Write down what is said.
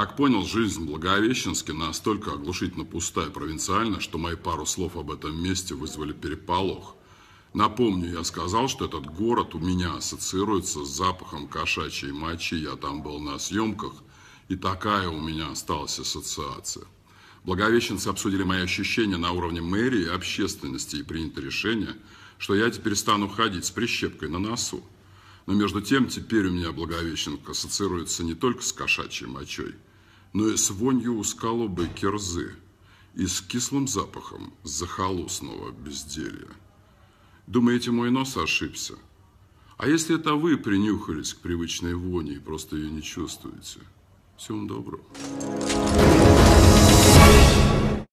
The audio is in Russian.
как понял, жизнь в Благовещенске настолько оглушительно пустая и провинциальна, что мои пару слов об этом месте вызвали переполох. Напомню, я сказал, что этот город у меня ассоциируется с запахом кошачьей мочи. Я там был на съемках, и такая у меня осталась ассоциация. Благовещенцы обсудили мои ощущения на уровне мэрии и общественности и принято решение, что я теперь стану ходить с прищепкой на носу. Но между тем теперь у меня Благовещенко ассоциируется не только с кошачьей мочой – но и с вонью у усколобой кирзы и с кислым запахом захолустного безделья. Думаете, мой нос ошибся? А если это вы принюхались к привычной воне и просто ее не чувствуете? Всем доброго.